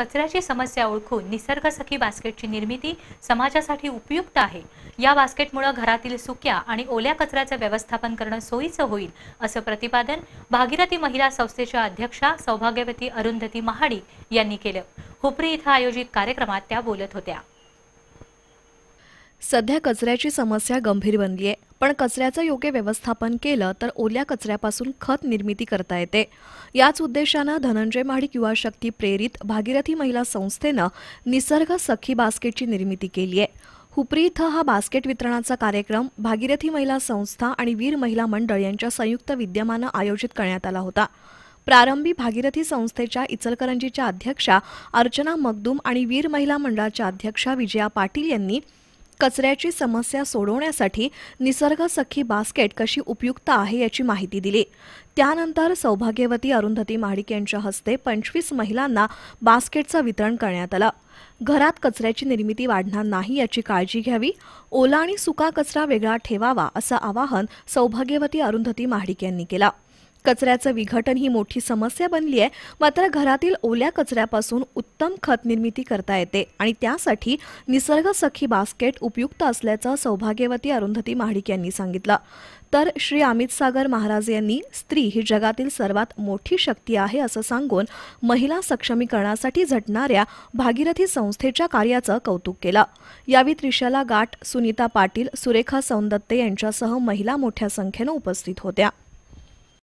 कचऱ्याची समस्या ओळखून निसर्ग सखी बास्केटची निर्मिती समाजासाठी उपयुक्त आहे या बास्केटमुळे घरातील सुक्या आणि ओल्या कचऱ्याचं व्यवस्थापन करणं सोयीचं होईल असं प्रतिपादन भागीरथी महिला संस्थेच्या अध्यक्षा सौभाग्यवती अरुंधती महाडी यांनी केलं हुपरी इथं आयोजित कार्यक्रमात त्या बोलत होत्या सध्या कचऱ्याची समस्या गंभीर बनली आहे पण कचऱ्याचं योग्य व्यवस्थापन केलं तर ओल्या कचऱ्यापासून खत निर्मिती करता येते याच उद्देशानं धनंजय महाडिक युवा शक्ती प्रेरित भागीरथी महिला संस्थेनं निसर्ग सखी बास्केटची निर्मिती केली आहे हुपरी इथं हा बास्केट वितरणाचा कार्यक्रम भागीरथी महिला संस्था आणि वीर महिला मंडळ यांच्या संयुक्त विद्यमानं आयोजित करण्यात आला होता प्रारंभी भागीरथी संस्थेच्या इचलकरंजीच्या अध्यक्षा अर्चना मगदूम आणि वीर महिला मंडळाच्या अध्यक्षा विजया पाटील यांनी कचऱ्याची समस्या सोडवण्यासाठी निसर्ग सखी बास्केट कशी उपयुक्त आहे याची माहिती दिली त्यानंतर सौभाग्यवती अरुंधती महाडिक यांच्या हस्ते पंचवीस महिलांना बास्केटचं वितरण करण्यात आलं घरात कचऱ्याची निर्मिती वाढणार नाही याची काळजी घ्यावी ओला आणि सुका कचरा वेगळा ठेवावा असं आवाहन सौभाग्यवती अरुंधती महाडिक यांनी केलं कचऱ्याचं विघटन ही मोठी समस्या बनली आहे मात्र घरातील ओल्या कचऱ्यापासून उत्तम खत निर्मिती करता येते आणि त्यासाठी निसर्ग सखी बास्केट उपयुक्त असल्याचं सौभाग्यवती अरुंधती महाडिक यांनी सांगितलं तर श्री अमित सागर महाराज यांनी स्त्री ही जगातील सर्वात मोठी शक्ती आहे असं सांगून महिला सक्षमीकरणासाठी झटणाऱ्या भागीरथी संस्थेच्या कार्याचं कौतुक केलं यावेळी त्रिशाला गाठ सुनीता पाटील सुरेखा सौंदत्ते यांच्यासह महिला मोठ्या संख्येनं उपस्थित होत्या